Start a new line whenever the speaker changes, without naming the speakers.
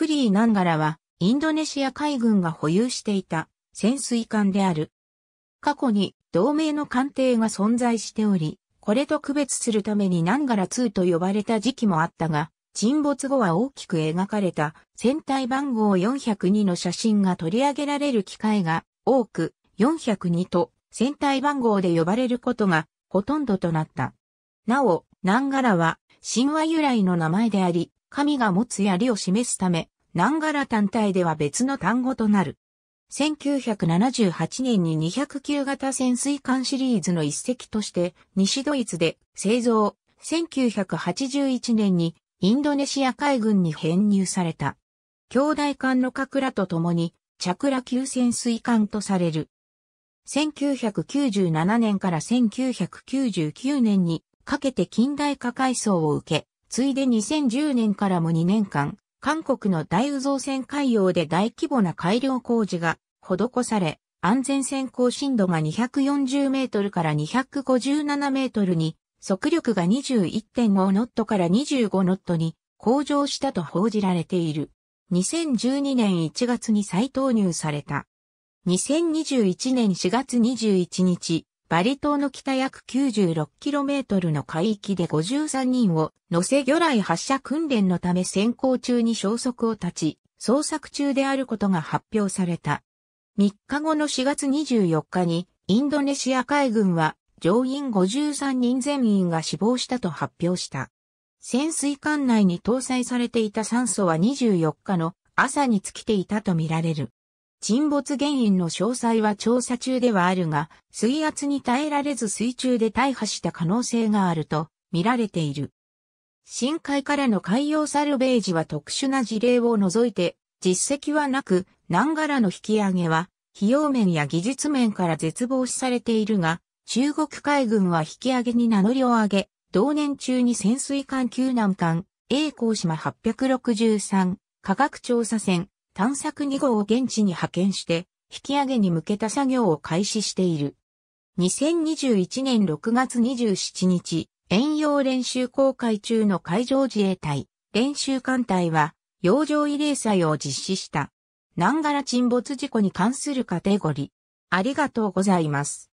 クリーナンガラは、インドネシア海軍が保有していた潜水艦である。過去に同盟の艦艇が存在しており、これと区別するためにナンガラ2と呼ばれた時期もあったが、沈没後は大きく描かれた船体番号402の写真が取り上げられる機会が多く、402と船体番号で呼ばれることがほとんどとなった。なお、ナンガラは神話由来の名前であり、神が持つ槍を示すため、ナンガラ単体では別の単語となる。1978年に209型潜水艦シリーズの一隻として西ドイツで製造。1981年にインドネシア海軍に編入された。兄弟艦のカクラと共にチャクラ級潜水艦とされる。1997年から1999年にかけて近代化改装を受け、ついで2010年からも2年間、韓国の大宇造船海洋で大規模な改良工事が施され、安全船高深度が240メートルから257メートルに、速力が21.5ノットから25ノットに向上したと報じられている。2012年1月に再投入された。2021年4月21日、バリ島の北約 96km の海域で53人を乗せ魚雷発射訓練のため先行中に消息を絶ち、捜索中であることが発表された。3日後の4月24日に、インドネシア海軍は乗員53人全員が死亡したと発表した。潜水艦内に搭載されていた酸素は24日の朝に尽きていたとみられる。沈没原因の詳細は調査中ではあるが、水圧に耐えられず水中で大破した可能性があると見られている。深海からの海洋サルベージは特殊な事例を除いて、実績はなく、南柄の引き上げは、費用面や技術面から絶望視されているが、中国海軍は引き上げに名乗りを上げ、同年中に潜水艦救難艦、栄光島863、科学調査船、探索2号を現地に派遣して、引き上げに向けた作業を開始している。2021年6月27日、遠洋練習公開中の海上自衛隊、練習艦隊は、洋上慰霊祭を実施した。南柄沈没事故に関するカテゴリー。ありがとうございます。